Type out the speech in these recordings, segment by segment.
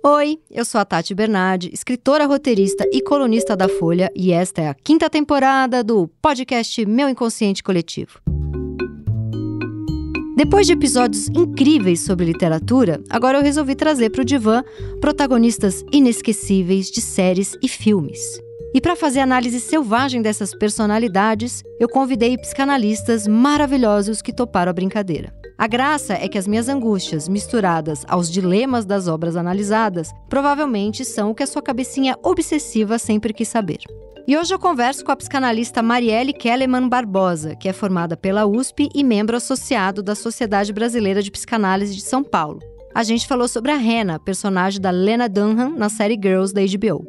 Oi, eu sou a Tati Bernardi, escritora, roteirista e colunista da Folha, e esta é a quinta temporada do podcast Meu Inconsciente Coletivo. Depois de episódios incríveis sobre literatura, agora eu resolvi trazer para o divã protagonistas inesquecíveis de séries e filmes. E para fazer análise selvagem dessas personalidades, eu convidei psicanalistas maravilhosos que toparam a brincadeira. A graça é que as minhas angústias, misturadas aos dilemas das obras analisadas, provavelmente são o que a sua cabecinha obsessiva sempre quis saber. E hoje eu converso com a psicanalista Marielle Kelleman Barbosa, que é formada pela USP e membro associado da Sociedade Brasileira de Psicanálise de São Paulo. A gente falou sobre a Rena, personagem da Lena Dunham na série Girls da HBO.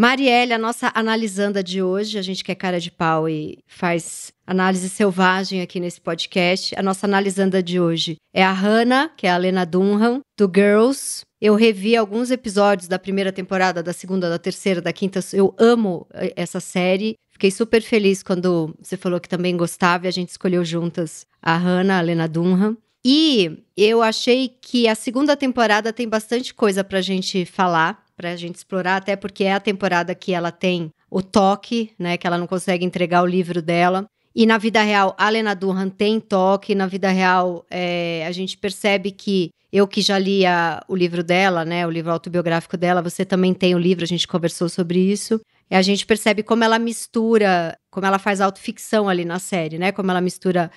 Marielle, a nossa analisanda de hoje, a gente que é cara de pau e faz análise selvagem aqui nesse podcast. A nossa analisanda de hoje é a Hannah, que é a Lena Dunham, do Girls. Eu revi alguns episódios da primeira temporada, da segunda, da terceira, da quinta. Eu amo eh, essa série. Fiquei super feliz quando você falou que também gostava e a gente escolheu juntas a Hannah, a Lena Dunham. E eu achei que a segunda temporada tem bastante coisa pra gente falar para a gente explorar, até porque é a temporada que ela tem o toque, né? Que ela não consegue entregar o livro dela. E na vida real, a Lena Dunham tem toque. Na vida real, é, a gente percebe que eu que já li a, o livro dela, né? O livro autobiográfico dela, você também tem o livro, a gente conversou sobre isso. E a gente percebe como ela mistura, como ela faz autoficção ali na série, né? Como ela mistura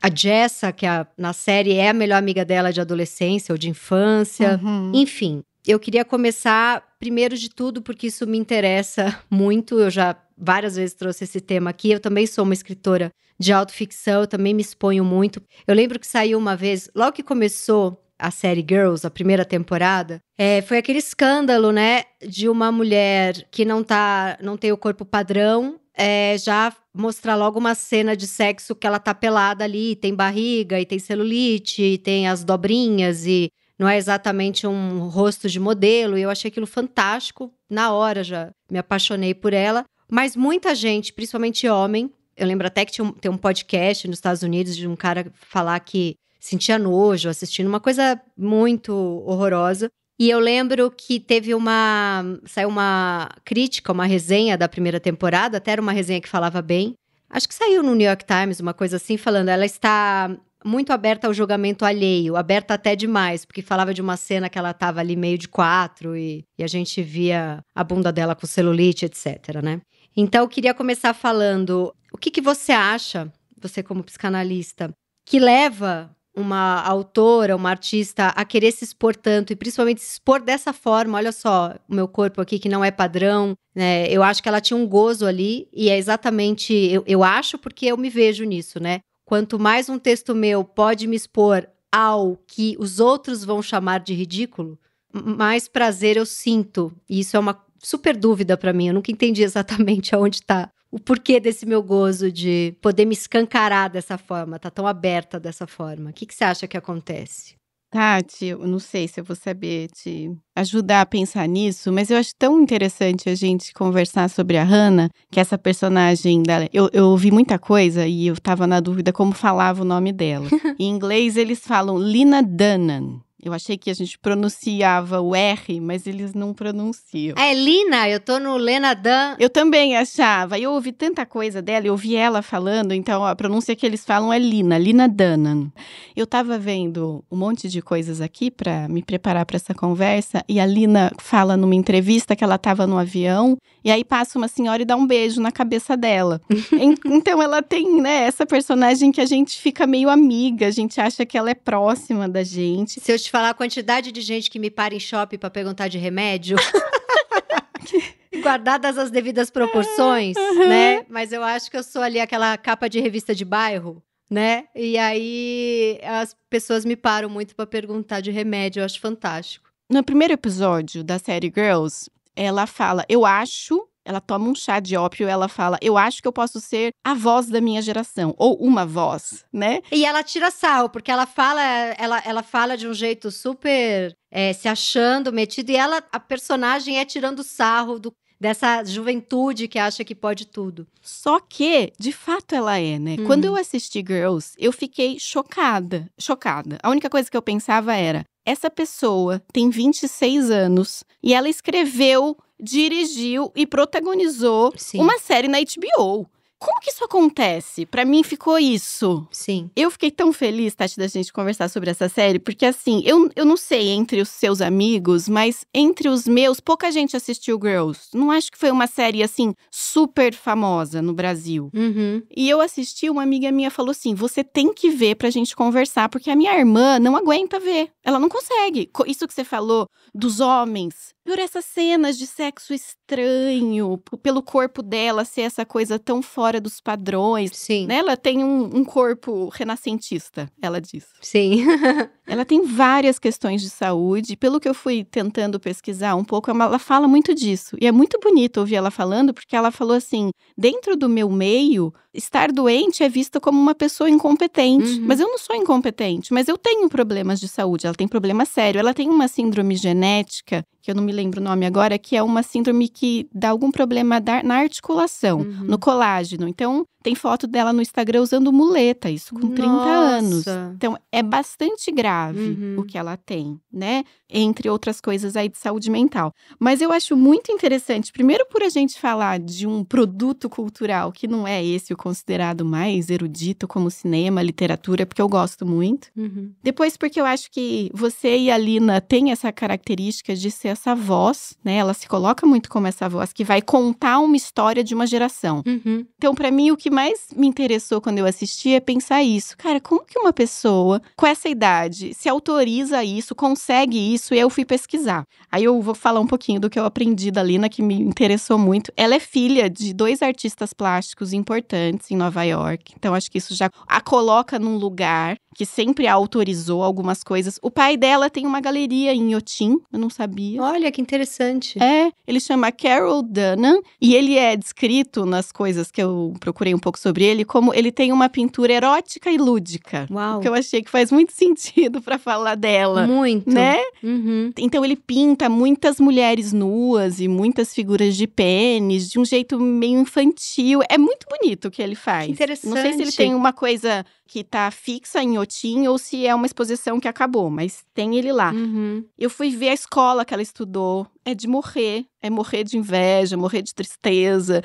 a Jessa, que é a, na série é a melhor amiga dela de adolescência ou de infância. Uhum. Enfim, eu queria começar primeiro de tudo, porque isso me interessa muito. Eu já várias vezes trouxe esse tema aqui. Eu também sou uma escritora de autoficção, eu também me exponho muito. Eu lembro que saiu uma vez, logo que começou a série Girls, a primeira temporada, é, foi aquele escândalo, né, de uma mulher que não tá, não tem o corpo padrão, é, já mostrar logo uma cena de sexo que ela tá pelada ali, tem barriga, e tem celulite, e tem as dobrinhas, e não é exatamente um rosto de modelo, e eu achei aquilo fantástico. Na hora já me apaixonei por ela. Mas muita gente, principalmente homem, eu lembro até que tinha um, tem um podcast nos Estados Unidos de um cara falar que sentia nojo assistindo, uma coisa muito horrorosa. E eu lembro que teve uma. saiu uma crítica, uma resenha da primeira temporada, até era uma resenha que falava bem, Acho que saiu no New York Times uma coisa assim, falando ela está muito aberta ao julgamento alheio, aberta até demais, porque falava de uma cena que ela estava ali meio de quatro e, e, a gente via a bunda dela com celulite, etc, né? Então eu queria começar falando, o que, que você acha, você como psicanalista, que leva uma autora, uma artista a querer se expor tanto e principalmente se expor dessa forma, olha só, o meu corpo aqui que não é padrão, né? Eu acho que ela tinha um gozo ali e é exatamente, eu, eu acho porque eu me vejo nisso, né? Quanto mais um texto meu pode me expor ao que os outros vão chamar de ridículo, mais prazer eu sinto. E isso é uma super dúvida para mim, eu nunca entendi exatamente aonde tá o porquê desse meu gozo de poder me escancarar dessa forma, tá tão aberta dessa forma? O que, que você acha que acontece? Tati, eu não sei se eu vou saber te ajudar a pensar nisso, mas eu acho tão interessante a gente conversar sobre a Hannah, que é essa personagem dela. Eu, eu ouvi muita coisa e eu tava na dúvida como falava o nome dela. em inglês eles falam Lina Dunham. Eu achei que a gente pronunciava o R, mas eles não pronunciam. É Lina, eu tô no Lena Dan. Eu também achava. Eu ouvi tanta coisa dela, eu ouvi ela falando, então a pronúncia que eles falam é Lina, Lina Danan. Eu tava vendo um monte de coisas aqui para me preparar para essa conversa e a Lina fala numa entrevista que ela tava no avião e aí passa uma senhora e dá um beijo na cabeça dela. então ela tem, né, essa personagem que a gente fica meio amiga, a gente acha que ela é próxima da gente. Se eu te falar a quantidade de gente que me para em shopping para perguntar de remédio. Guardadas as devidas proporções, uhum. né? Mas eu acho que eu sou ali aquela capa de revista de bairro, né? E aí as pessoas me param muito para perguntar de remédio, eu acho fantástico. No primeiro episódio da série Girls, ela fala: Eu acho ela toma um chá de ópio, ela fala: Eu acho que eu posso ser a voz da minha geração, ou uma voz, né? E ela tira sal, porque ela fala, ela, ela fala de um jeito super é, se achando, metido, e ela, a personagem é tirando sarro do, dessa juventude que acha que pode tudo. Só que, de fato, ela é, né? Hum. Quando eu assisti Girls, eu fiquei chocada, chocada. A única coisa que eu pensava era: essa pessoa tem 26 anos e ela escreveu dirigiu e protagonizou Sim. uma série na HBO. Como que isso acontece? Para mim ficou isso. Sim. Eu fiquei tão feliz, Tati, da gente conversar sobre essa série, porque assim, eu, eu não sei entre os seus amigos, mas entre os meus, pouca gente assistiu Girls. Não acho que foi uma série, assim, super famosa no Brasil. Uhum. E eu assisti, uma amiga minha falou assim: você tem que ver pra gente conversar, porque a minha irmã não aguenta ver. Ela não consegue. Isso que você falou dos homens por essas cenas de sexo estranho, pelo corpo dela ser essa coisa tão fora dos padrões. Sim. Né? Ela tem um, um corpo renascentista, ela diz. Sim. Ela tem várias questões de saúde. Pelo que eu fui tentando pesquisar um pouco, é ela fala muito disso. E é muito bonito ouvir ela falando, porque ela falou assim: dentro do meu meio, estar doente é visto como uma pessoa incompetente. Uhum. Mas eu não sou incompetente, mas eu tenho problemas de saúde. Ela tem problema sério. Ela tem uma síndrome genética, que eu não me lembro o nome agora, que é uma síndrome que dá algum problema na articulação, uhum. no colágeno. Então, tem foto dela no Instagram usando muleta, isso com 30 Nossa. anos. Então, é bastante grave uhum. o que ela tem, né? Entre outras coisas aí de saúde mental. Mas eu acho muito interessante, primeiro por a gente falar de um produto cultural que não é esse o considerado mais erudito como cinema, literatura, porque eu gosto muito. Uhum. Depois, porque eu acho que você e a Lina têm essa característica de ser essa voz, né? Ela se coloca muito como essa voz que vai contar uma história de uma geração. Uhum. Então, para mim, o que mais me interessou quando eu assisti é pensar isso. Cara, como que uma pessoa com essa idade se autoriza isso, consegue isso? E eu fui pesquisar. Aí eu vou falar um pouquinho do que eu aprendi da Lina, que me interessou muito. Ela é filha de dois artistas plásticos importantes em Nova York. Então acho que isso já a coloca num lugar que sempre autorizou algumas coisas. O pai dela tem uma galeria em Yotin, eu não sabia. Olha que interessante. É, ele chama Carol Dunham e ele é descrito nas coisas que eu procurei um pouco sobre ele como ele tem uma pintura erótica e lúdica. Uau. O que eu achei que faz muito sentido para falar dela. Muito. Né? Uhum. Então ele pinta muitas mulheres nuas e muitas figuras de pênis de um jeito meio infantil. É muito bonito o que ele faz. Que interessante. Não sei se ele tem uma coisa que está fixa em Otim ou se é uma exposição que acabou, mas tem ele lá. Uhum. Eu fui ver a escola que ela estudou. É de morrer, é morrer de inveja, morrer de tristeza,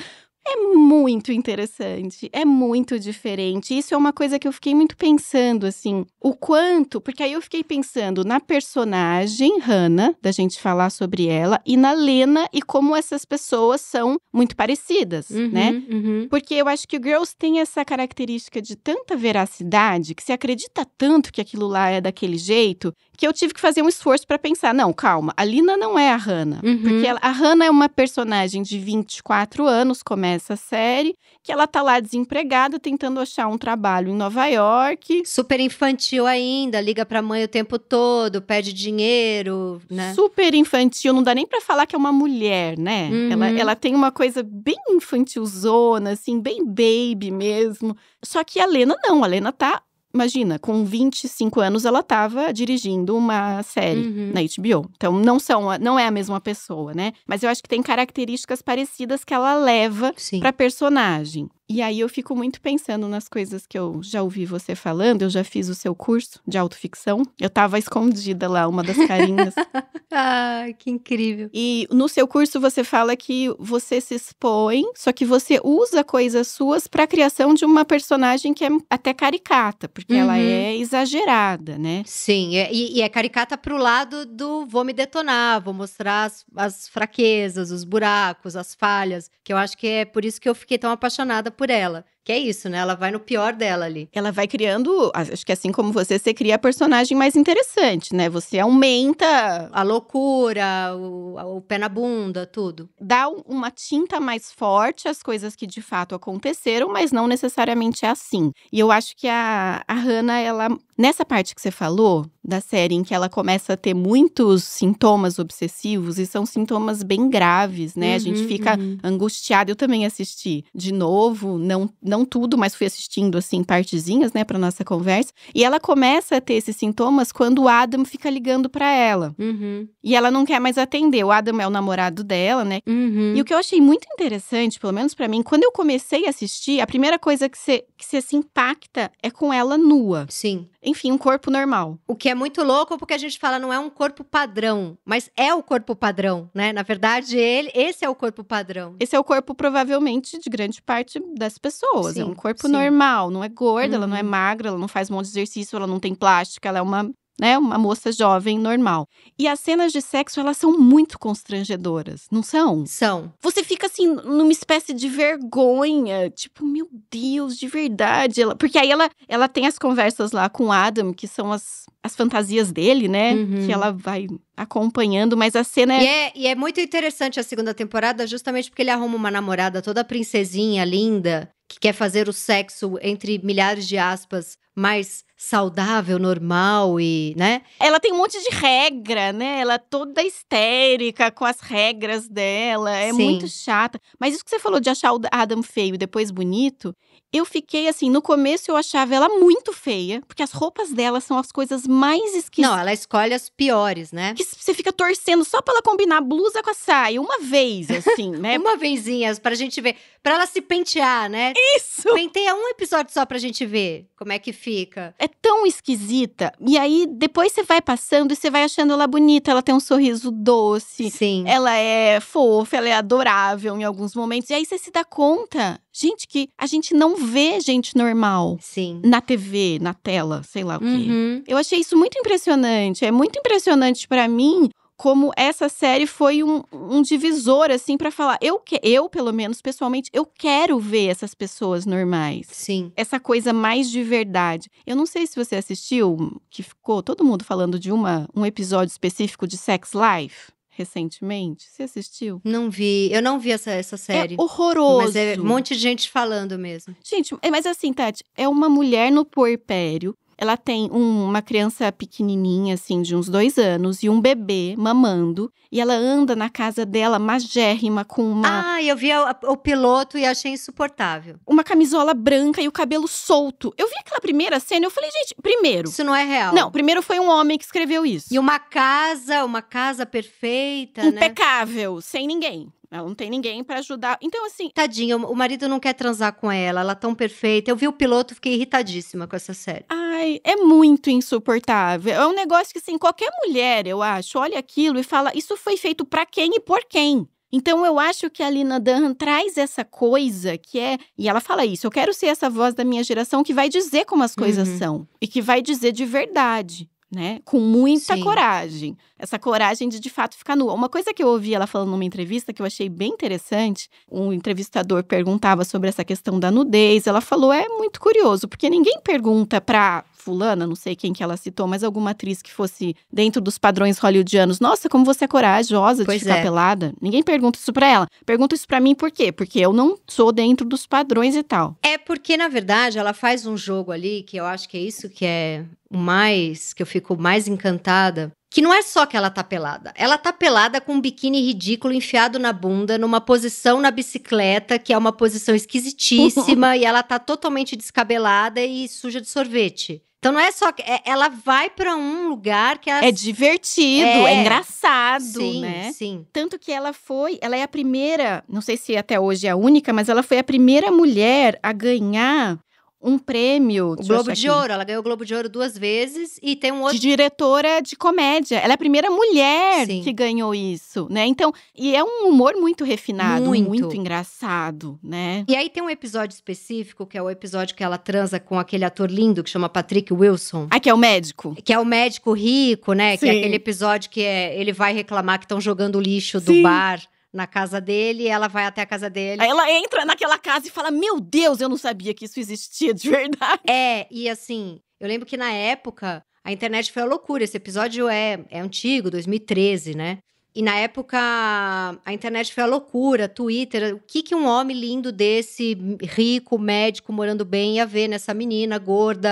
é muito interessante, é muito diferente. Isso é uma coisa que eu fiquei muito pensando, assim, o quanto, porque aí eu fiquei pensando na personagem Hannah, da gente falar sobre ela, e na Lena e como essas pessoas são muito parecidas, uhum, né? Uhum. Porque eu acho que o Girls tem essa característica de tanta veracidade que se acredita tanto que aquilo lá é daquele jeito que eu tive que fazer um esforço para pensar, não, calma, a Lina não é a Hannah, uhum. porque ela, a Hannah é uma personagem de 24 anos, começa a série, que ela tá lá desempregada tentando achar um trabalho em Nova York. Super infantil ainda, liga pra mãe o tempo todo, pede dinheiro, né? Super infantil, não dá nem para falar que é uma mulher, né? Uhum. Ela, ela tem uma coisa bem infantilzona, assim, bem baby mesmo. Só que a Lena não, a Lena tá imagina, com 25 anos ela estava dirigindo uma série uhum. na HBO. Então não são, não é a mesma pessoa, né? Mas eu acho que tem características parecidas que ela leva para personagem. E aí eu fico muito pensando nas coisas que eu já ouvi você falando, eu já fiz o seu curso de autoficção. Eu tava escondida lá, uma das carinhas. ah, que incrível. E no seu curso você fala que você se expõe, só que você usa coisas suas para a criação de uma personagem que é até caricata, porque uhum. ela é exagerada, né? Sim, é, e, e é caricata pro lado do vou me detonar, vou mostrar as, as fraquezas, os buracos, as falhas, que eu acho que é por isso que eu fiquei tão apaixonada por ela. Que é isso, né? Ela vai no pior dela ali. Ela vai criando, acho que assim como você, você cria a personagem mais interessante, né? Você aumenta a loucura, o, o pé na bunda, tudo. Dá uma tinta mais forte às coisas que de fato aconteceram, mas não necessariamente é assim. E eu acho que a, a Hannah, ela. Nessa parte que você falou da série em que ela começa a ter muitos sintomas obsessivos, e são sintomas bem graves, né? Uhum, a gente uhum, fica uhum. angustiado. Eu também assisti de novo, não não tudo, mas fui assistindo assim partezinhas, né, para nossa conversa. E ela começa a ter esses sintomas quando o Adam fica ligando para ela. Uhum. E ela não quer mais atender. O Adam é o namorado dela, né? Uhum. E o que eu achei muito interessante, pelo menos para mim, quando eu comecei a assistir, a primeira coisa que você que se impacta é com ela nua. Sim enfim, um corpo normal. O que é muito louco porque a gente fala não é um corpo padrão, mas é o corpo padrão, né? Na verdade, ele, esse é o corpo padrão. Esse é o corpo provavelmente de grande parte das pessoas. Sim, é um corpo sim. normal, não é gorda, uhum. ela não é uhum. magra, ela não faz um monte de exercício, ela não tem plástica, ela é uma né, uma moça jovem normal. E as cenas de sexo, elas são muito constrangedoras, não são? São. Você fica assim numa espécie de vergonha, tipo, meu Deus, de verdade, ela, porque aí ela ela tem as conversas lá com Adam, que são as as fantasias dele, né? Uhum. Que ela vai acompanhando, mas a cena é... E, é... e é muito interessante a segunda temporada, justamente porque ele arruma uma namorada toda princesinha, linda, que quer fazer o sexo entre milhares de aspas mais saudável, normal e, né? Ela tem um monte de regra, né? Ela é toda histérica com as regras dela, é Sim. muito chata. Mas isso que você falou de achar o Adam feio e depois bonito, eu fiquei assim, no começo eu achava ela muito feia, porque as roupas dela são as coisas mais esquisitas. Não, ela escolhe as piores, né? Que você fica torcendo só pra ela combinar blusa com a saia, uma vez, assim, né? uma vezinha, pra gente ver. Pra ela se pentear, né? Isso! Penteia um episódio só pra gente ver como é que fica. É tão esquisita. E aí, depois você vai passando e você vai achando ela bonita, ela tem um sorriso doce. Sim. Ela é fofa, ela é adorável em alguns momentos. E aí você se dá conta gente que a gente não vê gente normal Sim. na TV, na tela, sei lá o uhum. Eu achei isso muito impressionante. É muito impressionante para mim como essa série foi um, um divisor assim para falar eu que eu pelo menos pessoalmente eu quero ver essas pessoas normais sim essa coisa mais de verdade eu não sei se você assistiu que ficou todo mundo falando de uma um episódio específico de Sex Life recentemente? Você assistiu? Não vi. Eu não vi essa, essa é série. É horroroso. Mas é um monte de gente falando mesmo. Gente, é, mas assim, Tati, é uma mulher no puerpério ela tem um, uma criança pequenininha, assim, de uns dois anos, e um bebê mamando. E ela anda na casa dela magérrima com uma. Ah, eu vi o, o piloto e achei insuportável. Uma camisola branca e o cabelo solto. Eu vi aquela primeira cena e eu falei, gente, primeiro. Isso não é real. Não, primeiro foi um homem que escreveu isso. E uma casa, uma casa perfeita. Né? Impecável, né? sem ninguém. Ela não tem ninguém para ajudar. Então, assim. Tadinha, o marido não quer transar com ela, ela é tão perfeita. Eu vi o piloto, fiquei irritadíssima com essa série. Ah, Ai, é muito insuportável. É um negócio que, assim, qualquer mulher, eu acho, olha aquilo e fala: isso foi feito para quem e por quem? Então eu acho que a Lina Dunham traz essa coisa que é, e ela fala isso, eu quero ser essa voz da minha geração que vai dizer como as coisas uhum. são e que vai dizer de verdade. Né? Com muita Sim. coragem. Essa coragem de de fato ficar nua. Uma coisa que eu ouvi ela falando numa entrevista que eu achei bem interessante, um entrevistador perguntava sobre essa questão da nudez, ela falou: "É muito curioso, porque ninguém pergunta para fulana, não sei quem que ela citou, mas alguma atriz que fosse dentro dos padrões hollywoodianos. Nossa, como você é corajosa pois de ficar é. pelada. Ninguém pergunta isso pra ela. Pergunta isso pra mim por quê? Porque eu não sou dentro dos padrões e tal. É porque, na verdade, ela faz um jogo ali que eu acho que é isso que é o mais, que eu fico mais encantada, que não é só que ela tá pelada. Ela tá pelada com um biquíni ridículo enfiado na bunda, numa posição na bicicleta, que é uma posição esquisitíssima, e ela tá totalmente descabelada e suja de sorvete. Então não é só que é, ela vai para um lugar que ela... é divertido, é, é engraçado, sim, né? Sim. Tanto que ela foi, ela é a primeira, não sei se até hoje é a única, mas ela foi a primeira mulher a ganhar um prêmio. O Globo de Ouro. Ela ganhou o Globo de Ouro duas vezes e tem um outro. De diretora de comédia. Ela é a primeira mulher Sim. que ganhou isso, né? Então, e é um humor muito refinado, muito. muito. engraçado, né? E aí tem um episódio específico, que é o episódio que ela transa com aquele ator lindo que chama Patrick Wilson. Ah, que é o médico. Que é o médico rico, né? Sim. Que é aquele episódio que é, ele vai reclamar que estão jogando lixo Sim. do bar na casa dele, ela vai até a casa dele. Ela entra naquela casa e fala: Meu Deus, eu não sabia que isso existia de verdade. É, e assim, eu lembro que na época a internet foi a loucura. Esse episódio é, é antigo, 2013, né? E na época a internet foi a loucura, Twitter. O que, que um homem lindo desse, rico, médico, morando bem, ia ver nessa menina gorda,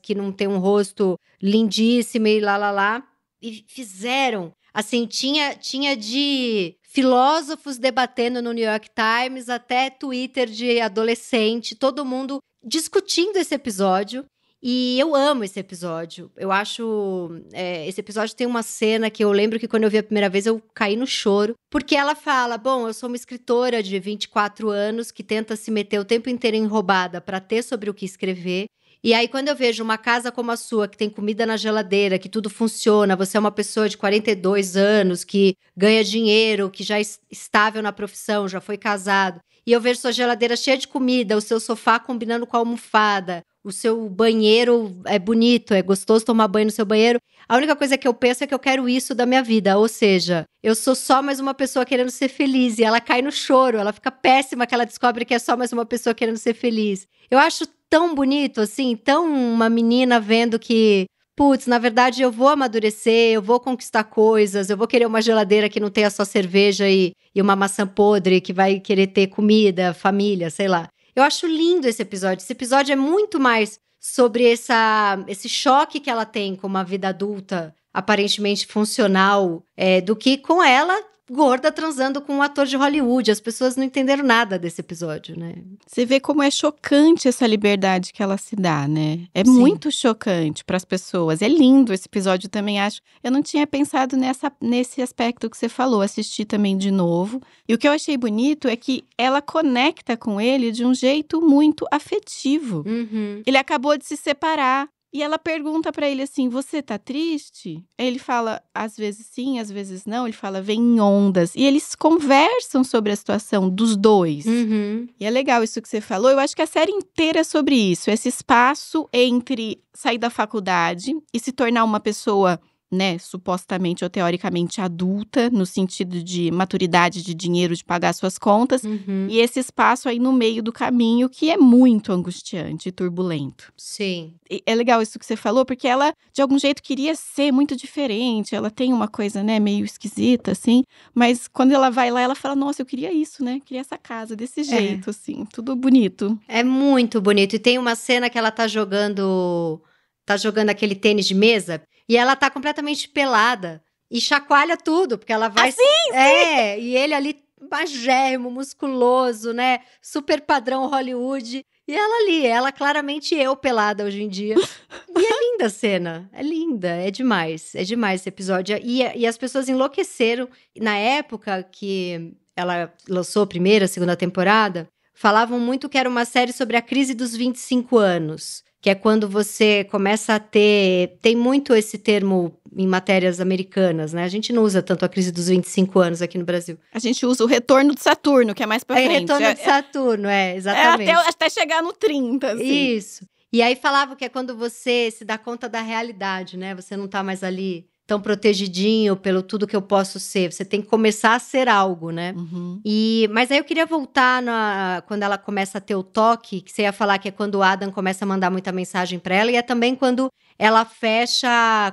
que não tem um rosto lindíssimo e lá, lá, lá. E fizeram. Assim, tinha, tinha de filósofos debatendo no New York Times, até Twitter de adolescente, todo mundo discutindo esse episódio. E eu amo esse episódio. Eu acho. É, esse episódio tem uma cena que eu lembro que quando eu vi a primeira vez eu caí no choro. Porque ela fala: Bom, eu sou uma escritora de 24 anos que tenta se meter o tempo inteiro em roubada para ter sobre o que escrever. E aí, quando eu vejo uma casa como a sua, que tem comida na geladeira, que tudo funciona, você é uma pessoa de 42 anos, que ganha dinheiro, que já é estável na profissão, já foi casado, e eu vejo sua geladeira cheia de comida, o seu sofá combinando com a almofada, o seu banheiro é bonito, é gostoso tomar banho no seu banheiro. A única coisa que eu penso é que eu quero isso da minha vida, ou seja, eu sou só mais uma pessoa querendo ser feliz e ela cai no choro, ela fica péssima que ela descobre que é só mais uma pessoa querendo ser feliz. Eu acho tão bonito, assim, tão uma menina vendo que putz, na verdade eu vou amadurecer, eu vou conquistar coisas, eu vou querer uma geladeira que não tenha só cerveja e, e, uma maçã podre, que vai querer ter comida, família, sei lá. Eu acho lindo esse episódio. Esse episódio é muito mais sobre essa, esse choque que ela tem com uma vida adulta aparentemente funcional é, do que com ela gorda transando com um ator de Hollywood. As pessoas não entenderam nada desse episódio, né? Você vê como é chocante essa liberdade que ela se dá, né? É Sim. muito chocante para as pessoas. É lindo esse episódio também, acho. Eu não tinha pensado nessa, nesse aspecto que você falou, assisti também de novo. E o que eu achei bonito é que ela conecta com ele de um jeito muito afetivo. Uhum. Ele acabou de se separar, e ela pergunta para ele assim: "Você tá triste?" Ele fala: "Às vezes sim, às vezes não". Ele fala: "Vem em ondas". E eles conversam sobre a situação dos dois. Uhum. E é legal isso que você falou. Eu acho que a série inteira é sobre isso, esse espaço entre sair da faculdade e se tornar uma pessoa né, supostamente ou teoricamente adulta, no sentido de maturidade de dinheiro, de pagar suas contas, uhum. e esse espaço aí no meio do caminho que é muito angustiante e turbulento. Sim. E é legal isso que você falou, porque ela de algum jeito queria ser muito diferente, ela tem uma coisa, né, meio esquisita assim, mas quando ela vai lá, ela fala: "Nossa, eu queria isso, né? Queria essa casa desse é. jeito é. assim, tudo bonito". É muito bonito. E tem uma cena que ela tá jogando tá jogando aquele tênis de mesa e ela tá completamente pelada e chacoalha tudo, porque ela vai. Assim, sim, é, e ele ali magérrimo, musculoso, né? Super padrão Hollywood. E ela ali, ela claramente eu pelada hoje em dia. E é linda a cena, é linda, é demais, é demais esse episódio. E, e as pessoas enlouqueceram. Na época que ela lançou a primeira, a segunda temporada, falavam muito que era uma série sobre a crise dos 25 anos que é quando você começa a ter. Tem muito esse termo em matérias americanas, né? A gente não usa tanto a crise dos 25 anos aqui no Brasil. A gente usa o retorno de Saturno, que é mais pra é, frente. Retorno é, de Saturno, é, é exatamente. É até, até chegar no 30, assim. Isso. E aí falava que é quando você se dá conta da realidade, né? Você não tá mais ali tão protegidinho pelo tudo que eu posso ser. Você tem que começar a ser algo, né? Uhum. E mas aí eu queria voltar na, quando ela começa a ter o toque, que você ia falar que é quando o Adam começa a mandar muita mensagem para ela e é também quando ela fecha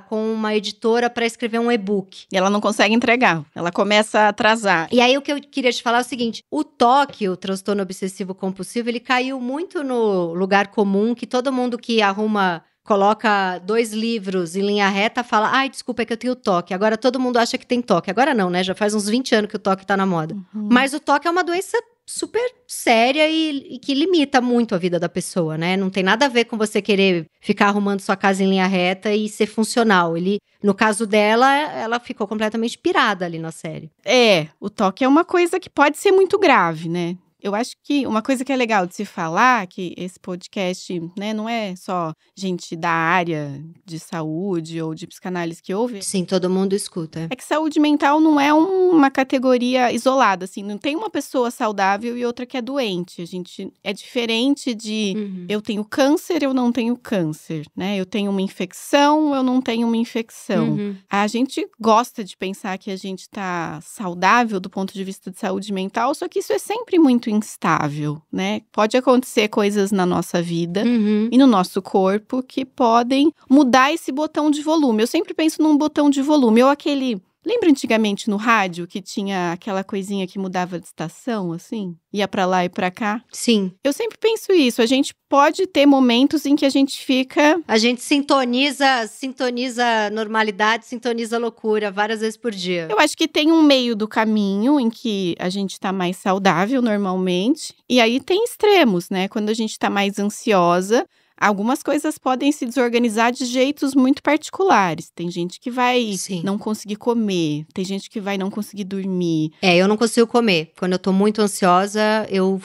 com uma editora para escrever um e-book. E ela não consegue entregar, ela começa a atrasar. E aí o que eu queria te falar é o seguinte, o toque, o transtorno obsessivo compulsivo, ele caiu muito no lugar comum que todo mundo que arruma coloca dois livros em linha reta, fala: ai, desculpa, é que eu tenho toque. Agora todo mundo acha que tem toque. Agora não, né? Já faz uns 20 anos que o toque tá na moda. Uhum. Mas o toque é uma doença super séria e, e, que limita muito a vida da pessoa, né? Não tem nada a ver com você querer ficar arrumando sua casa em linha reta e ser funcional. Ele, no caso dela, ela ficou completamente pirada ali na série. É, o toque é uma coisa que pode ser muito grave, né? Eu acho que uma coisa que é legal de se falar, que esse podcast né, não é só gente da área de saúde ou de psicanálise que ouve. Sim, todo mundo escuta. É que saúde mental não é uma categoria isolada, assim, não tem uma pessoa saudável e outra que é doente. A gente é diferente de uhum. eu tenho câncer, eu não tenho câncer, né? Eu tenho uma infecção, eu não tenho uma infecção. Uhum. A gente gosta de pensar que a gente está saudável do ponto de vista de saúde mental, só que isso é sempre muito instável, né? Pode acontecer coisas na nossa vida uhum. e no nosso corpo que podem mudar esse botão de volume. Eu sempre penso num botão de volume, ou aquele Lembra antigamente no rádio que tinha aquela coisinha que mudava de estação, assim? Ia para lá e para cá? Sim. Eu sempre penso isso. A gente pode ter momentos em que a gente fica. A gente sintoniza, sintoniza normalidade, sintoniza loucura várias vezes por dia. Eu acho que tem um meio do caminho em que a gente tá mais saudável normalmente. E aí tem extremos, né? Quando a gente tá mais ansiosa, Algumas coisas podem se desorganizar de jeitos muito particulares. Tem gente que vai Sim. não conseguir comer, tem gente que vai não conseguir dormir. É, eu não consigo comer. Quando eu tô muito ansiosa, eu.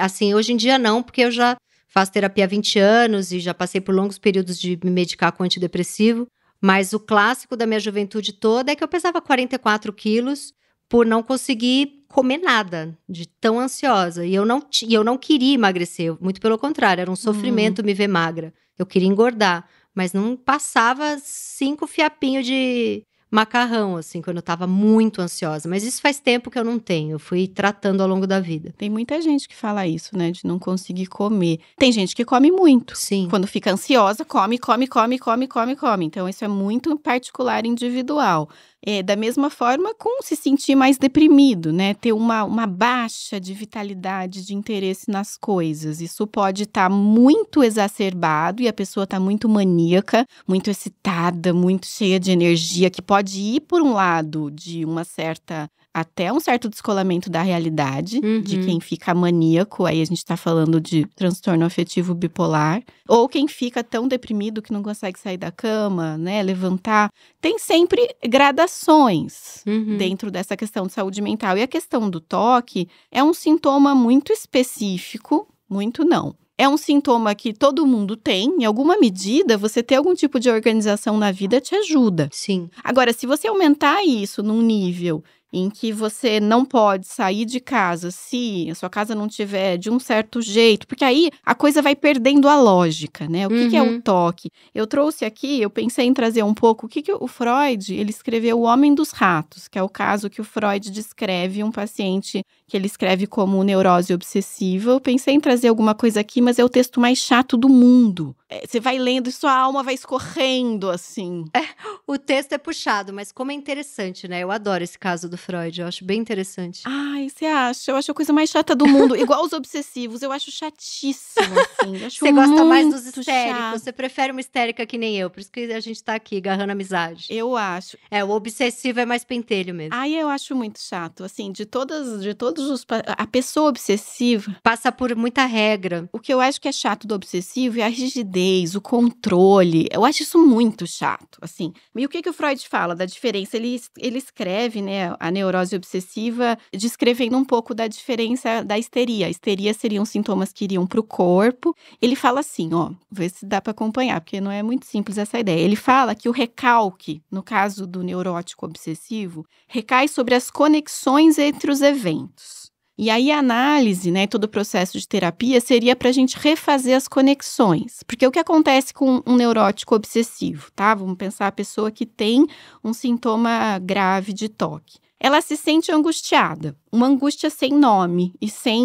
Assim, hoje em dia não, porque eu já faço terapia há 20 anos e já passei por longos períodos de me medicar com antidepressivo. Mas o clássico da minha juventude toda é que eu pesava 44 quilos por não conseguir comer nada, de tão ansiosa. E eu não, e eu não queria emagrecer, muito pelo contrário, era um hum. sofrimento me ver magra. Eu queria engordar, mas não passava cinco fiapinhos de macarrão, assim, quando eu tava muito ansiosa. Mas isso faz tempo que eu não tenho, eu fui tratando ao longo da vida. Tem muita gente que fala isso, né, de não conseguir comer. Tem gente que come muito. Sim. Quando fica ansiosa, come, come, come, come, come, come. Então, isso é muito particular, individual. É, da mesma forma, com se sentir mais deprimido, né? Ter uma, uma baixa de vitalidade, de interesse nas coisas. Isso pode estar tá muito exacerbado e a pessoa está muito maníaca, muito excitada, muito cheia de energia, que pode ir por um lado de uma certa até um certo descolamento da realidade uhum. de quem fica maníaco, aí a gente tá falando de transtorno afetivo bipolar, ou quem fica tão deprimido que não consegue sair da cama, né, levantar. Tem sempre gradações uhum. dentro dessa questão de saúde mental. E a questão do toque é um sintoma muito específico, muito não, é um sintoma que todo mundo tem, em alguma medida, você ter algum tipo de organização na vida te ajuda. Sim. Agora, se você aumentar isso num nível em que você não pode sair de casa se a sua casa não tiver de um certo jeito, porque aí a coisa vai perdendo a lógica, né? O que, uhum. que é o uhum. toque? Eu trouxe aqui, eu pensei em trazer um pouco o que, que o Freud, ele escreveu O Homem dos Ratos, que é o caso que o Freud descreve um paciente que ele escreve como neurose obsessiva. Eu pensei em trazer alguma coisa aqui, mas é o texto mais chato do mundo. É, você vai lendo e sua alma vai escorrendo, assim. É, o texto é puxado, mas como é interessante, né? Eu adoro esse caso do Freud, eu acho bem interessante. Ai, você acha? Eu acho a coisa mais chata do mundo. Igual os obsessivos, eu acho chatíssimo, assim. você gosta mais dos histéricos, você prefere uma histérica que nem eu, por isso que a gente tá aqui, agarrando amizade. Eu acho. É, o obsessivo é mais pentelho mesmo. Ai, eu acho muito chato, assim, de todas, de todos os... A pessoa obsessiva... Passa por muita regra. O que eu acho que é chato do obsessivo é a rigidez rigidez, o controle. Eu acho isso muito chato, assim. E o que, que o Freud fala da diferença? Ele, ele escreve, né, a neurose obsessiva, descrevendo um pouco da diferença da histeria. A histeria seriam sintomas que iriam para o corpo. Ele fala assim, ó, vê se dá para acompanhar, porque não é muito simples essa ideia. Ele fala que o recalque, no caso do neurótico obsessivo, recai sobre as conexões entre os eventos. E aí a análise, né, todo o processo de terapia seria para a gente refazer as conexões, porque o que acontece com um neurótico obsessivo, tá? Vamos pensar a pessoa que tem um sintoma grave de toque. Ela se sente angustiada, uma angústia sem nome e sem.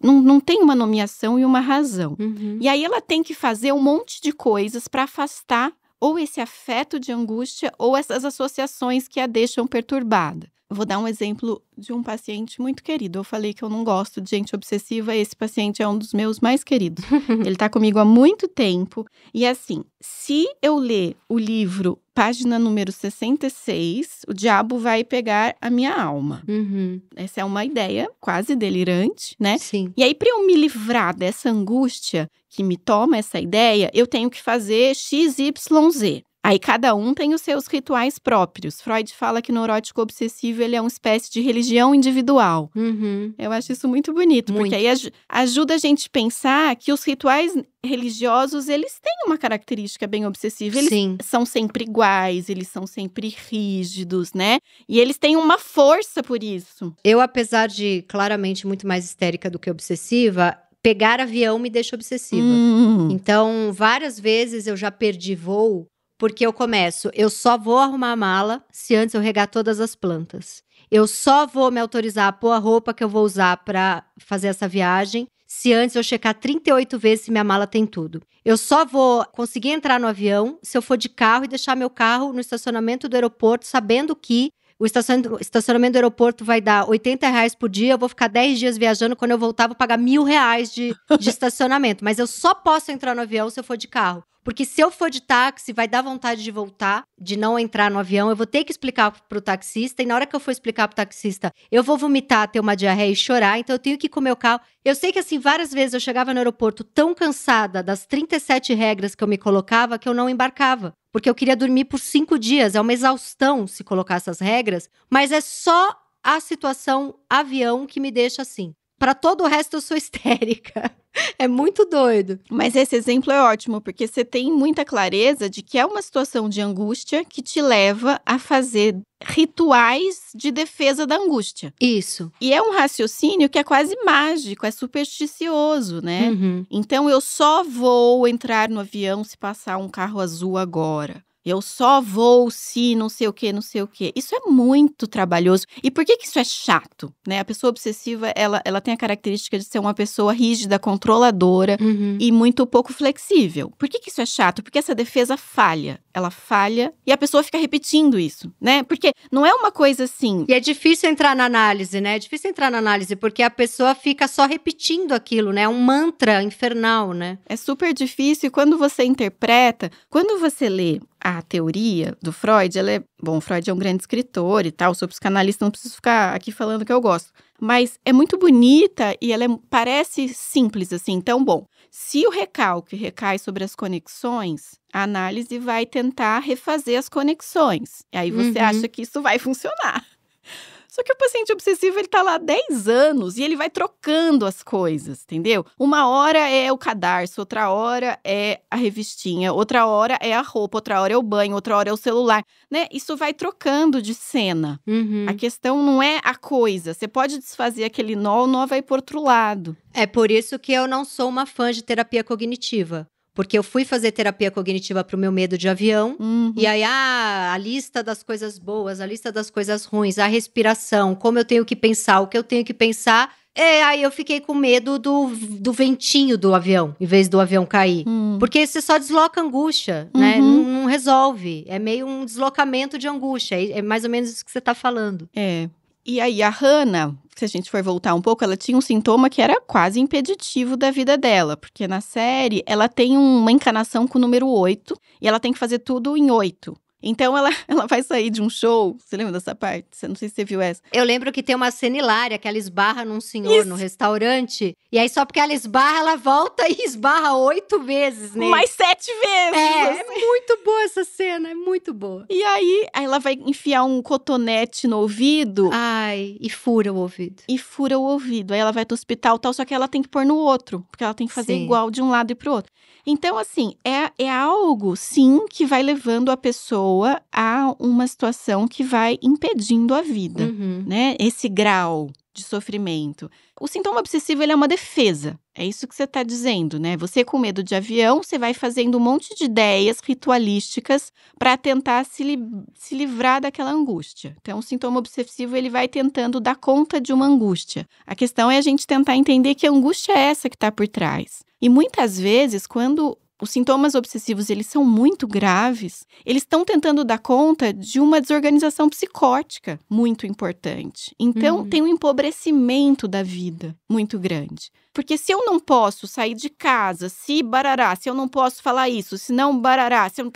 Não, não tem uma nomeação e uma razão. Uhum. E aí ela tem que fazer um monte de coisas para afastar ou esse afeto de angústia ou essas associações que a deixam perturbada. Vou dar um exemplo de um paciente muito querido. Eu falei que eu não gosto de gente obsessiva, esse paciente é um dos meus mais queridos. Ele tá comigo há muito tempo. E assim, se eu ler o livro, página número 66, o diabo vai pegar a minha alma. Uhum. Essa é uma ideia quase delirante, né? Sim. E aí, para eu me livrar dessa angústia que me toma essa ideia, eu tenho que fazer XYZ. Aí cada um tem os seus rituais próprios. Freud fala que o neurótico obsessivo ele é uma espécie de religião individual. Uhum. Eu acho isso muito bonito, muito. porque aí aj ajuda a gente pensar que os rituais religiosos eles têm uma característica bem obsessiva. Eles Sim. são sempre iguais, eles são sempre rígidos, né? E eles têm uma força por isso. Eu, apesar de claramente muito mais histérica do que obsessiva, pegar avião me deixa obsessiva. Hum. Então, várias vezes eu já perdi voo porque eu começo, eu só vou arrumar a mala se antes eu regar todas as plantas. Eu só vou me autorizar a pôr a roupa que eu vou usar para fazer essa viagem se antes eu checar 38 vezes se minha mala tem tudo. Eu só vou conseguir entrar no avião se eu for de carro e deixar meu carro no estacionamento do aeroporto, sabendo que o estacionamento do aeroporto vai dar 80 reais por dia, eu vou ficar 10 dias viajando, quando eu voltar vou pagar mil reais de, de estacionamento. Mas eu só posso entrar no avião se eu for de carro. Porque se eu for de táxi, vai dar vontade de voltar, de não entrar no avião. Eu vou ter que explicar pro taxista. E na hora que eu for explicar pro taxista, eu vou vomitar, ter uma diarreia e chorar. Então eu tenho que ir com o meu carro. Eu sei que, assim, várias vezes eu chegava no aeroporto tão cansada das 37 regras que eu me colocava que eu não embarcava porque eu queria dormir por cinco dias. É uma exaustão se colocar essas regras, mas é só a situação avião que me deixa assim para todo o resto eu sou histérica. É muito doido. Mas esse exemplo é ótimo, porque você tem muita clareza de que é uma situação de angústia que te leva a fazer rituais de defesa da angústia. Isso. E é um raciocínio que é quase mágico, é supersticioso, né? Uhum. Então eu só vou entrar no avião se passar um carro azul agora. Eu só vou se não sei o que, não sei o que. Isso é muito trabalhoso. E por que, que isso é chato? Né? A pessoa obsessiva, ela, ela tem a característica de ser uma pessoa rígida, controladora uhum. e muito pouco flexível. Por que, que isso é chato? Porque essa defesa falha. Ela falha e a pessoa fica repetindo isso, né? Porque não é uma coisa assim. E é difícil entrar na análise, né? É difícil entrar na análise, porque a pessoa fica só repetindo aquilo, né? É um mantra infernal, né? É super difícil. E quando você interpreta, quando você lê a a teoria do Freud, ela é. Bom, Freud é um grande escritor e tal, sou psicanalista, não preciso ficar aqui falando que eu gosto. Mas é muito bonita e ela é, parece simples, assim. Então, bom, se o recalque recai sobre as conexões, a análise vai tentar refazer as conexões. E aí você uhum. acha que isso vai funcionar. Só que o paciente obsessivo, ele tá lá 10 anos e ele vai trocando as coisas, entendeu? Uma hora é o cadarço, outra hora é a revistinha, outra hora é a roupa, outra hora é o banho, outra hora é o celular, né? Isso vai trocando de cena. Uhum. A questão não é a coisa. Você pode desfazer aquele nó, o nó vai pro outro lado. É por isso que eu não sou uma fã de terapia cognitiva. Porque eu fui fazer terapia cognitiva para o meu medo de avião. Uhum. E aí, ah, a lista das coisas boas, a lista das coisas ruins, a respiração, como eu tenho que pensar, o que eu tenho que pensar. É, aí eu fiquei com medo do, do ventinho do avião, em vez do avião cair. Hum. Porque você só desloca angústia, né? uhum. né? Não, não, resolve. É meio um deslocamento de angústia. É, é mais ou menos isso que você está falando. É. E aí a Hannah, se a gente for voltar um pouco, ela tinha um sintoma que era quase impeditivo da vida dela, porque na série ela tem uma encanação com o número 8 e ela tem que fazer tudo em 8. Então ela, ela vai sair de um show. Você lembra dessa parte? não sei se você viu essa. Eu lembro que tem uma cena hilária que ela esbarra num senhor Isso. no restaurante. E aí, só porque ela esbarra, ela volta e esbarra oito vezes, né? Mais sete vezes! É, é assim. muito boa essa cena, é muito boa. E aí, aí ela vai enfiar um cotonete no ouvido. Ai, e fura o ouvido. E fura o ouvido. Aí ela vai pro hospital tal, só que ela tem que pôr no outro. Porque ela tem que fazer Sim. igual de um lado e pro outro. Então, assim, é, é algo, sim, que vai levando a pessoa a uma situação que vai impedindo a vida, uhum. né? Esse grau de sofrimento. O sintoma obsessivo ele é uma defesa. É isso que você está dizendo, né? Você com medo de avião, você vai fazendo um monte de ideias ritualísticas para tentar se, li se livrar daquela angústia. Então, o sintoma obsessivo ele vai tentando dar conta de uma angústia. A questão é a gente tentar entender que angústia é essa que está por trás. E muitas vezes, quando os sintomas obsessivos eles são muito graves, eles estão tentando dar conta de uma desorganização psicótica muito importante. Então, uhum. tem um empobrecimento da vida muito grande. Porque se eu não posso sair de casa, se barará, se eu não posso falar isso, se não barará, se eu não...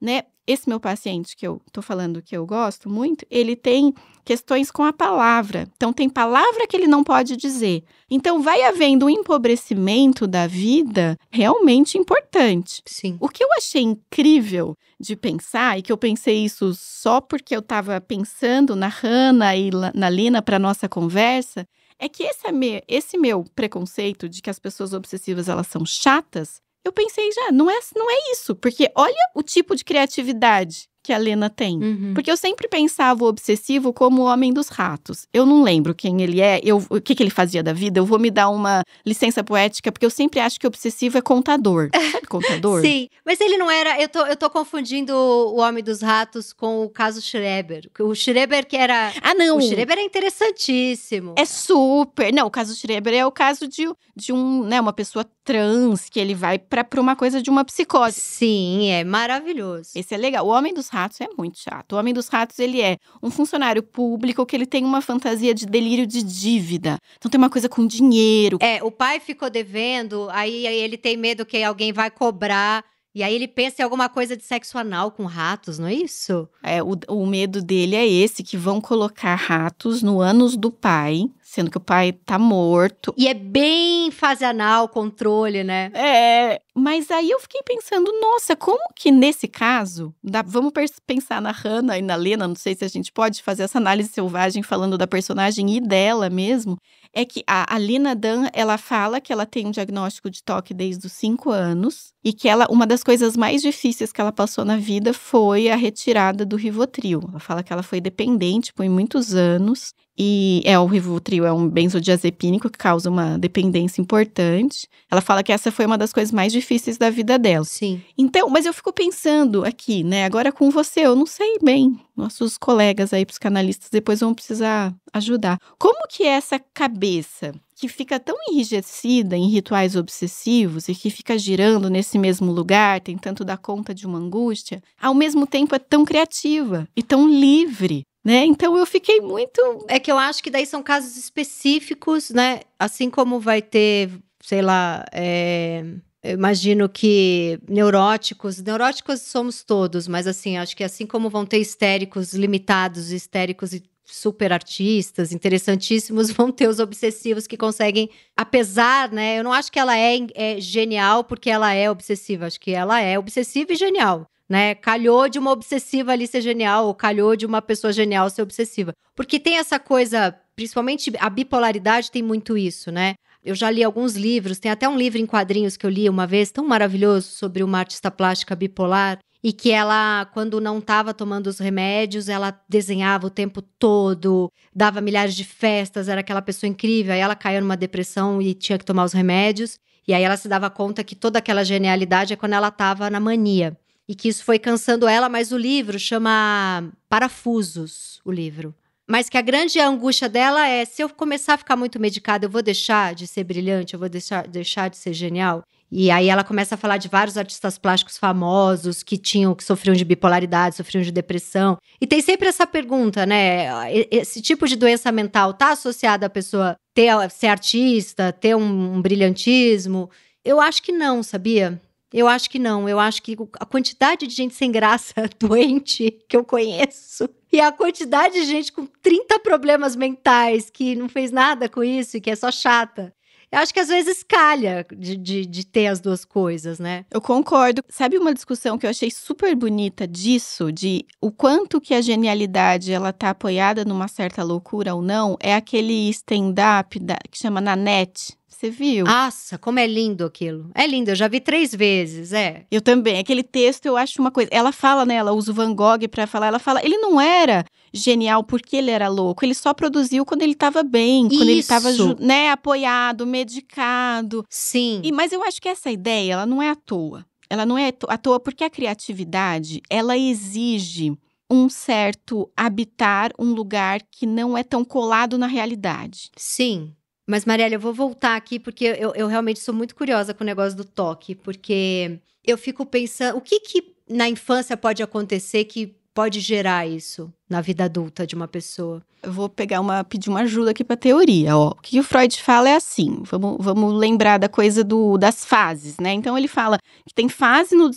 Né? Esse meu paciente que eu tô falando que eu gosto muito, ele tem questões com a palavra. Então, tem palavra que ele não pode dizer. Então, vai havendo um empobrecimento da vida realmente importante. Sim. O que eu achei incrível de pensar, e que eu pensei isso só porque eu estava pensando na Hanna e na Lina para nossa conversa, é que esse, é esse meu preconceito de que as pessoas obsessivas elas são chatas, eu pensei já, não é, não é isso, porque olha o tipo de criatividade que a Lena tem. Uhum. Porque eu sempre pensava o obsessivo como o homem dos ratos. Eu não lembro quem ele é, eu, o que, que ele fazia da vida. Eu vou me dar uma licença poética, porque eu sempre acho que o obsessivo é contador. Sabe contador? Sim, mas ele não era. Eu tô, eu tô confundindo o homem dos ratos com o caso Schreber. O Schreber que era. Ah, não. O Schreber é interessantíssimo. É super. Não, o caso Schreber é o caso de, de um, né, uma pessoa trans que ele vai para uma coisa de uma psicose. Sim, é maravilhoso. Esse é legal. O homem dos ratos Ratos é muito chato. O Homem dos Ratos, ele é um funcionário público que ele tem uma fantasia de delírio de dívida. Então tem uma coisa com dinheiro. É, o pai ficou devendo, aí, aí ele tem medo que alguém vai cobrar. E aí ele pensa em alguma coisa de sexo anal com ratos, não é isso? É, o, o medo dele é esse, que vão colocar ratos no ânus do pai sendo que o pai tá morto. E é bem fase anal, controle, né? É. Mas aí eu fiquei pensando, nossa, como que nesse caso, dá, vamos pensar na Hannah e na Lena, não sei se a gente pode fazer essa análise selvagem falando da personagem e dela mesmo, é que a, a Lena Dan, ela fala que ela tem um diagnóstico de toque desde os 5 anos e que ela uma das coisas mais difíceis que ela passou na vida foi a retirada do Rivotril. Ela fala que ela foi dependente por muitos anos e é o Rivotril é um benzodiazepínico que causa uma dependência importante. Ela fala que essa foi uma das coisas mais difíceis da vida dela. Sim. Então, mas eu fico pensando aqui, né, agora com você, eu não sei bem. Nossos colegas aí psicanalistas depois vão precisar ajudar. Como que é essa cabeça que fica tão enrijecida em rituais obsessivos e que fica girando nesse mesmo lugar, tentando dar conta de uma angústia, ao mesmo tempo é tão criativa e tão livre? Né? Então eu fiquei é muito. É que eu acho que daí são casos específicos, né? Assim como vai ter, sei lá, é... eu imagino que neuróticos, neuróticos somos todos, mas assim, acho que assim como vão ter histéricos limitados, histéricos e super artistas, interessantíssimos, vão ter os obsessivos que conseguem, apesar, né? Eu não acho que ela é, é genial porque ela é obsessiva, acho que ela é obsessiva e genial né? Calhou de uma obsessiva ali ser genial, ou calhou de uma pessoa genial ser obsessiva. Porque tem essa coisa, principalmente a bipolaridade tem muito isso, né? Eu já li alguns livros, tem até um livro em quadrinhos que eu li uma vez, tão maravilhoso, sobre uma artista plástica bipolar, e que ela, quando não estava tomando os remédios, ela desenhava o tempo todo, dava milhares de festas, era aquela pessoa incrível. Aí ela caiu numa depressão e tinha que tomar os remédios. E aí ela se dava conta que toda aquela genialidade é quando ela estava na mania e que isso foi cansando ela, mas o livro chama Parafusos, o livro. Mas que a grande angústia dela é: se eu começar a ficar muito medicada, eu vou deixar de ser brilhante, eu vou deixar, deixar de ser genial. E aí ela começa a falar de vários artistas plásticos famosos que tinham, que sofriam de bipolaridade, sofriam de depressão. E tem sempre essa pergunta, né? Esse tipo de doença mental tá associada à pessoa ter, ser artista, ter um, um brilhantismo? Eu acho que não, sabia? Eu acho que não. Eu acho que a quantidade de gente sem graça, doente, que eu conheço, e a quantidade de gente com 30 problemas mentais que não fez nada com isso e que é só chata. Eu acho que às vezes calha de, de, de, ter as duas coisas, né? Eu concordo. Sabe uma discussão que eu achei super bonita disso, de o quanto que a genialidade ela tá apoiada numa certa loucura ou não, é aquele stand-up que chama Nanette. Você viu? Nossa, como é lindo aquilo. É lindo, eu já vi três vezes, é. Eu também. Aquele texto eu acho uma coisa. Ela fala, né? Ela usa o Van Gogh para falar. Ela fala, ele não era genial porque ele era louco. Ele só produziu quando ele estava bem, Isso. quando ele estava, né, apoiado, medicado. Sim. E, mas eu acho que essa ideia, ela não é à toa. Ela não é à toa porque a criatividade, ela exige um certo habitar um lugar que não é tão colado na realidade. Sim. Mas, Marielle, eu vou voltar aqui porque eu, eu realmente sou muito curiosa com o negócio do toque, porque eu fico pensando o que, que na infância pode acontecer que pode gerar isso na vida adulta de uma pessoa? Eu vou pegar uma, pedir uma ajuda aqui para teoria. Ó. O que o Freud fala é assim. Vamos, vamos lembrar da coisa do, das fases, né? Então ele fala que tem fase no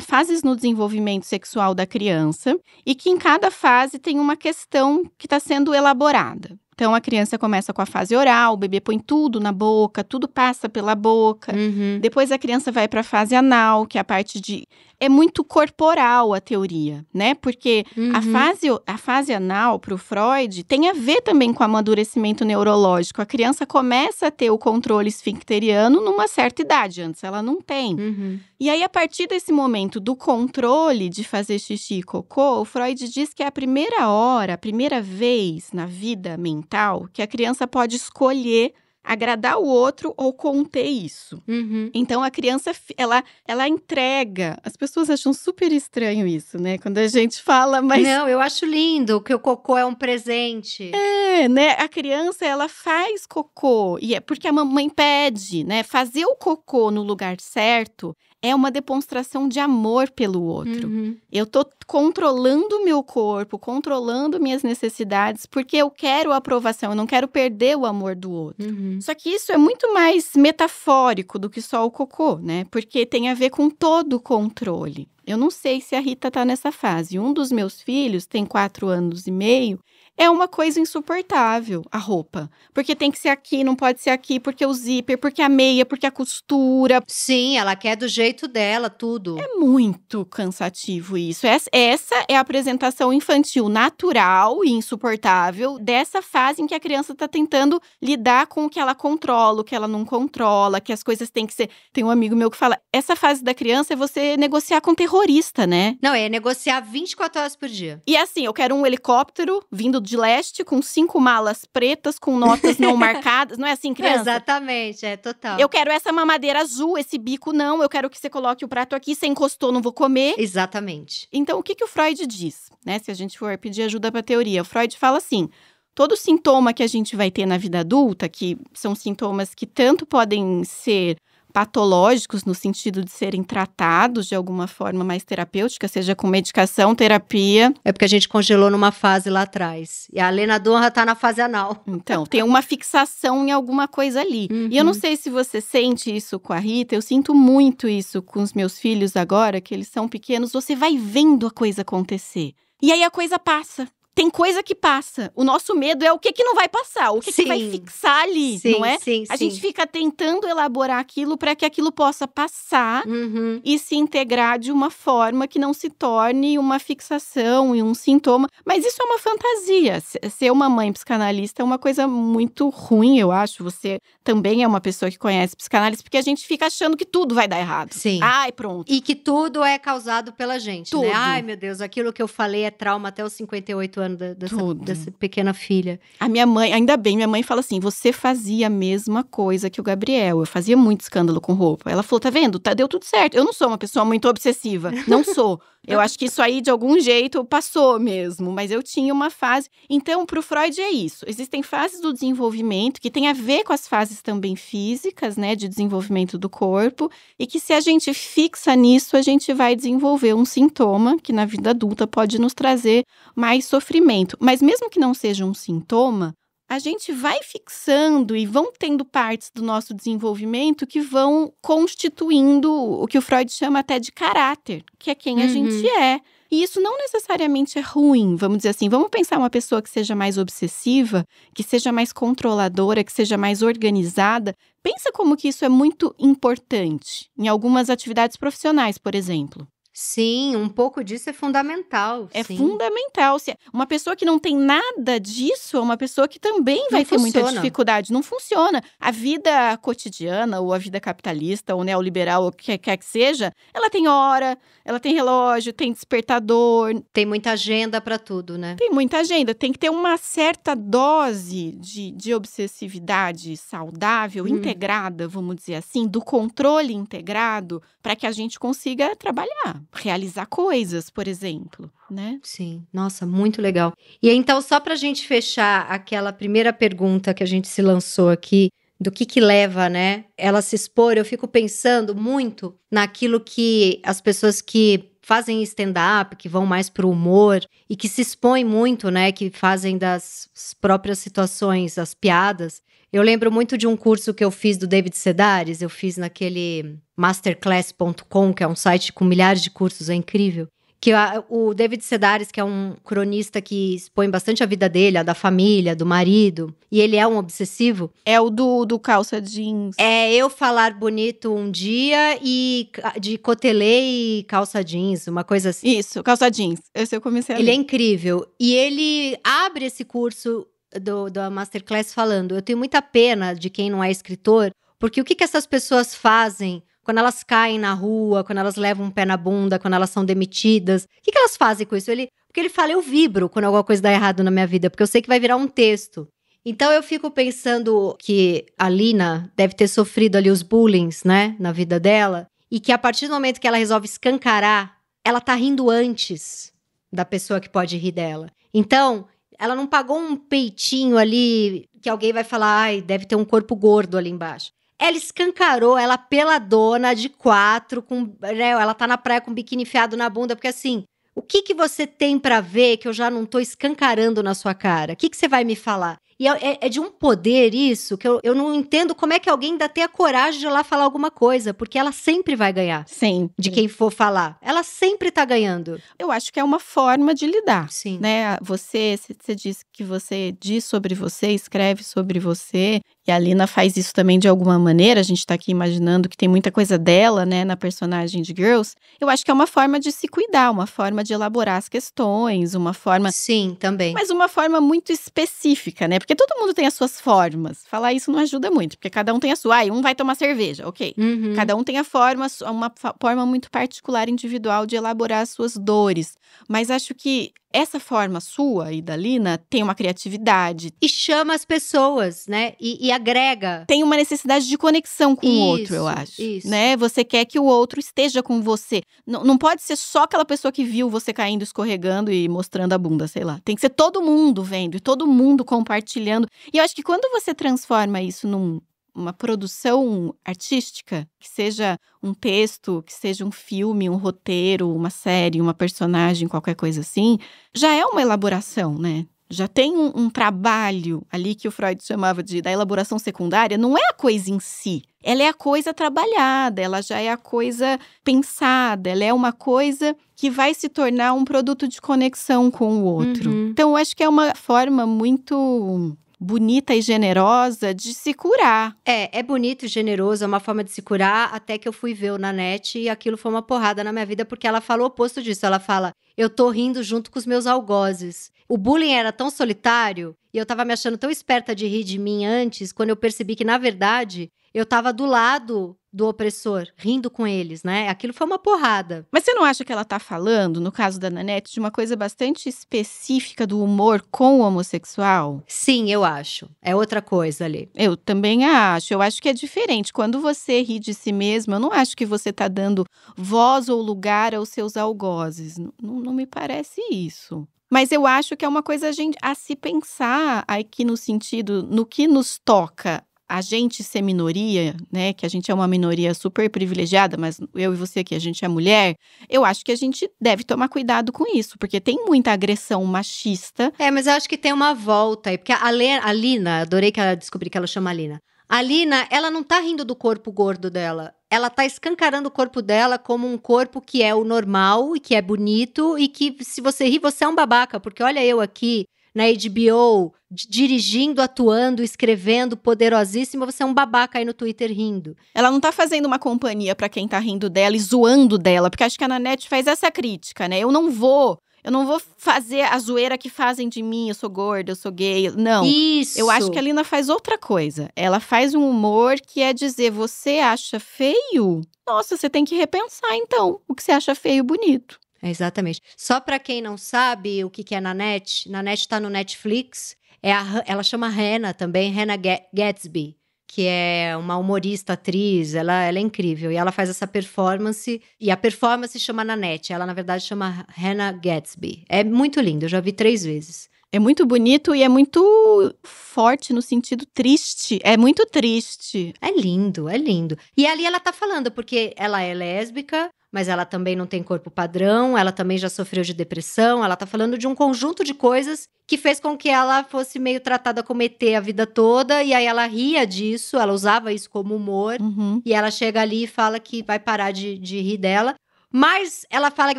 fases no desenvolvimento sexual da criança e que em cada fase tem uma questão que está sendo elaborada. Então a criança começa com a fase oral, o bebê põe tudo na boca, tudo passa pela boca. Uhum. Depois a criança vai para a fase anal, que é a parte de é muito corporal a teoria, né? Porque uhum. a, fase, a fase anal, para o Freud, tem a ver também com amadurecimento neurológico. A criança começa a ter o controle esfincteriano numa certa idade, antes ela não tem. Uhum. E aí, a partir desse momento do controle de fazer xixi e cocô, o Freud diz que é a primeira hora, a primeira vez na vida mental que a criança pode escolher agradar o outro ou conter isso. Uhum. Então a criança ela ela entrega. As pessoas acham super estranho isso, né? Quando a gente fala, mas não, eu acho lindo que o cocô é um presente. É, né? A criança ela faz cocô e é porque a mamãe pede, né? Fazer o cocô no lugar certo é uma demonstração de amor pelo outro. Uhum. Eu estou controlando meu corpo, controlando minhas necessidades, porque eu quero a aprovação, eu não quero perder o amor do outro. Uhum. Só que isso é muito mais metafórico do que só o cocô, né? Porque tem a ver com todo o controle. Eu não sei se a Rita está nessa fase. Um dos meus filhos tem quatro anos e meio é uma coisa insuportável a roupa. Porque tem que ser aqui, não pode ser aqui, porque o zíper, porque a meia, porque a costura. Sim, ela quer do jeito dela, tudo. É muito cansativo isso. Essa é a apresentação infantil natural e insuportável dessa fase em que a criança está tentando lidar com o que ela controla, o que ela não controla, que as coisas têm que ser. Tem um amigo meu que fala: essa fase da criança é você negociar com um terrorista, né? Não, é negociar 24 horas por dia. E assim, eu quero um helicóptero vindo de leste com cinco malas pretas com notas não marcadas. Não é assim, criança? Exatamente, é total. Eu quero essa mamadeira azul, esse bico não. Eu quero que você coloque o prato aqui, você encostou, não vou comer. Exatamente. Então, o que, que o Freud diz? Né? Se a gente for pedir ajuda para a teoria, o Freud fala assim: todo sintoma que a gente vai ter na vida adulta, que são sintomas que tanto podem ser patológicos, no sentido de serem tratados de alguma forma mais terapêutica, seja com medicação, terapia. É porque a gente congelou numa fase lá atrás. E a Lena Dorra tá na fase anal. Então, tem uma fixação em alguma coisa ali. Uhum. E eu não uhum. sei se você sente isso com a Rita, eu sinto muito isso com os meus filhos agora, que eles são pequenos, você vai vendo a coisa acontecer. E aí a coisa passa tem coisa que passa. O nosso medo é o que, que não vai passar, o que, sim. que vai fixar ali, sim, não é? Sim, a gente fica tentando elaborar aquilo para que aquilo possa passar uhum. e se integrar de uma forma que não se torne uma fixação e um sintoma. Mas isso é uma fantasia. Ser uma mãe psicanalista é uma coisa muito ruim, eu acho. Você também é uma pessoa que conhece psicanálise, porque a gente fica achando que tudo vai dar errado. Sim. Ai, pronto. E que tudo é causado pela gente, né? tudo. né? Ai, meu Deus, aquilo que eu falei é trauma até os 58 anos ano da, dessa, dessa, pequena filha. A minha mãe, ainda bem, minha mãe fala assim: você fazia a mesma coisa que o Gabriel. Eu fazia muito escândalo com roupa. Ela falou: tá vendo? Tá, deu tudo certo. Eu não sou uma pessoa muito obsessiva. Não sou. Eu acho que isso aí, de algum jeito, passou mesmo. Mas eu tinha uma fase. Então, para o Freud é isso. Existem fases do desenvolvimento que tem a ver com as fases também físicas, né? De desenvolvimento do corpo. E que se a gente fixa nisso, a gente vai desenvolver um sintoma que na vida adulta pode nos trazer mais sofrimento sofrimento. Mas mesmo que não seja um sintoma, a gente vai fixando e vão tendo partes do nosso desenvolvimento que vão constituindo o que o Freud chama até de caráter, que é quem uhum. a gente é. E isso não necessariamente é ruim, vamos dizer assim. Vamos pensar uma pessoa que seja mais obsessiva, que seja mais controladora, que seja mais organizada. Pensa como que isso é muito importante em algumas atividades profissionais, por exemplo. Sim, um pouco disso é fundamental. É sim. fundamental. Se uma pessoa que não tem nada disso é uma pessoa que também não vai funciona. ter muita dificuldade. Não funciona. A vida cotidiana, ou a vida capitalista, ou neoliberal, ou o que quer que seja, ela tem hora, ela tem relógio, tem despertador. Tem muita agenda para tudo, né? Tem muita agenda. Tem que ter uma certa dose de, de obsessividade saudável, hum. integrada, vamos dizer assim, do controle integrado, para que a gente consiga trabalhar realizar coisas, por exemplo, né? Sim, nossa, muito legal. E então, só para a gente fechar aquela primeira pergunta que a gente se lançou aqui, do que que leva, né? Ela se expor, eu fico pensando muito naquilo que as pessoas que fazem stand-up, que vão mais pro humor e que se expõem muito, né? Que fazem das próprias situações as piadas. Eu lembro muito de um curso que eu fiz do David Sedares, eu fiz naquele masterclass.com, que é um site com milhares de cursos, é incrível. Que a, o David Sedares, que é um cronista que expõe bastante a vida dele, a da família, do marido, e ele é um obsessivo. É o do, do calça jeans. É eu falar bonito um dia e de cotelê e calça jeans, uma coisa assim. Isso, calça jeans. Esse eu comecei a Ele é incrível. E ele abre esse curso do, da Masterclass falando: eu tenho muita pena de quem não é escritor, porque o que, que essas pessoas fazem quando elas caem na rua, quando elas levam um pé na bunda, quando elas são demitidas? O que, que elas fazem com isso? Ele, porque ele fala: eu vibro quando alguma coisa dá errado na minha vida, porque eu sei que vai virar um texto. Então eu fico pensando que a Lina deve ter sofrido ali os bullings, né, na vida dela, e que a partir do momento que ela resolve escancarar, ela tá rindo antes da pessoa que pode rir dela. Então, ela não pagou um peitinho ali que alguém vai falar, ai, deve ter um corpo gordo ali embaixo. Ela escancarou, ela pela dona de quatro, com, né, ela tá na praia com biquíni enfiado na bunda, porque assim, o que que você tem para ver que eu já não tô escancarando na sua cara? O que que você vai me falar? E é, é, é, de um poder isso, que eu, eu não entendo como é que alguém ainda tem a coragem de ir lá falar alguma coisa, porque ela sempre vai ganhar. Sim. De quem for falar. Ela sempre tá ganhando. Eu acho que é uma forma de lidar. Sim. Né? Você, você diz que você diz sobre você, escreve sobre você, e a Lina faz isso também de alguma maneira. A gente tá aqui imaginando que tem muita coisa dela, né, na personagem de Girls. Eu acho que é uma forma de se cuidar, uma forma de elaborar as questões, uma forma. Sim, também. Mas uma forma muito específica, né? Porque todo mundo tem as suas formas. Falar isso não ajuda muito, porque cada um tem a sua. E um vai tomar cerveja, ok. Uhum. Cada um tem a forma, uma forma muito particular, individual de elaborar as suas dores. Mas acho que essa forma sua e da Lina tem uma criatividade. E chama as pessoas, né? E, e agrega. Tem uma necessidade de conexão com isso, o outro, eu acho. Isso. Né? Você quer que o outro esteja com você. N não pode ser só aquela pessoa que viu você caindo, escorregando e mostrando a bunda, sei lá. Tem que ser todo mundo vendo e todo mundo compartilhando. E eu acho que quando você transforma isso num uma produção artística, que seja um texto, que seja um filme, um roteiro, uma série, uma personagem, qualquer coisa assim, já é uma elaboração, né? Já tem um, um, trabalho ali que o Freud chamava de da elaboração secundária, não é a coisa em si. Ela é a coisa trabalhada, ela já é a coisa pensada, ela é uma coisa que vai se tornar um produto de conexão com o outro. Uhum. Então, eu acho que é uma forma muito bonita e generosa de se curar. É, é bonito e generoso, é uma forma de se curar, até que eu fui ver o Nanete e aquilo foi uma porrada na minha vida, porque ela fala o oposto disso. Ela fala: eu tô rindo junto com os meus algozes. O bullying era tão solitário e eu tava me achando tão esperta de rir de mim antes, quando eu percebi que, na verdade, eu tava do lado do opressor, rindo com eles, né? Aquilo foi uma porrada. Mas você não acha que ela tá falando, no caso da Nanette, de uma coisa bastante específica do humor com o homossexual? Sim, eu acho. É outra coisa ali. Eu também acho. Eu acho que é diferente. Quando você ri de si mesmo, eu não acho que você tá dando voz ou lugar aos seus algozes. N não me parece isso. Mas eu acho que é uma coisa a, gente, a se pensar aqui no sentido, no que nos toca a gente ser minoria, né, que a gente é uma minoria super privilegiada, mas eu e você aqui, a gente é mulher, eu acho que a gente deve tomar cuidado com isso, porque tem muita agressão machista. É, mas eu acho que tem uma volta aí, porque a, Le a Lina, adorei que ela descobri que ela chama a Lina. A Lina, ela não tá rindo do corpo gordo dela. Ela tá escancarando o corpo dela como um corpo que é o normal e que é bonito e que se você rir, você é um babaca, porque olha eu aqui na HBO, dirigindo, atuando, escrevendo, poderosíssima, você é um babaca aí no Twitter rindo. Ela não tá fazendo uma companhia para quem tá rindo dela e zoando dela, porque acho que a Nanette faz essa crítica, né? Eu não vou eu não vou fazer a zoeira que fazem de mim, eu sou gorda, eu sou gay. Não. Isso. Eu acho que a Lina faz outra coisa. Ela faz um humor que é dizer: você acha feio? Nossa, você tem que repensar então o que você acha feio bonito. Exatamente. Só para quem não sabe o que, que é Nanette, Nanette está no Netflix. É a, ela chama Hannah também, Hannah Gatsby, que é uma humorista, atriz. Ela, ela é incrível. E ela faz essa performance. E a performance chama Nanette. Ela, na verdade, chama Hannah Gatsby. É muito lindo. Eu já vi três vezes. É muito bonito e é muito forte no sentido triste. É muito triste. É lindo, é lindo. E ali ela tá falando, porque ela é lésbica, mas ela também não tem corpo padrão, ela também já sofreu de depressão, ela tá falando de um conjunto de coisas que fez com que ela fosse meio tratada como ET a vida toda, e aí ela ria disso, ela usava isso como humor, uhum. e ela chega ali e fala que vai parar de, de rir dela. Mas ela fala que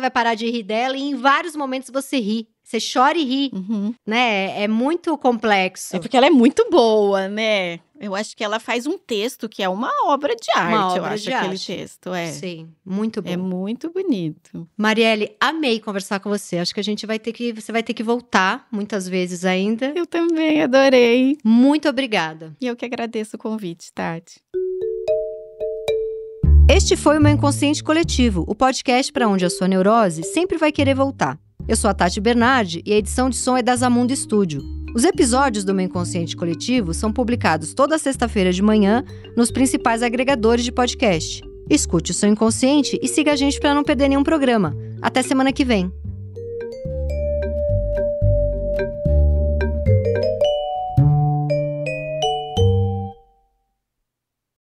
vai parar de rir dela, e em vários momentos você ri. Você chora e ri, uhum. né? É, é muito complexo. É porque ela é muito boa, né? Eu acho que ela faz um texto que é uma obra de arte, uma obra eu acho, de aquele arte. texto. É. Sim, muito é bom. É muito bonito. Marielle, amei conversar com você. Acho que a gente vai ter que. Você vai ter que voltar muitas vezes ainda. Eu também, adorei. Muito obrigada. E eu que agradeço o convite, Tati. Este foi o Meu Inconsciente Coletivo, o podcast para onde a sua neurose sempre vai querer voltar. Eu sou a Tati Bernardi e a edição de som é da Zamundo Estúdio. Os episódios do Meu Inconsciente Coletivo são publicados toda sexta-feira de manhã nos principais agregadores de podcast. Escute o seu inconsciente e siga a gente para não perder nenhum programa. Até semana que vem!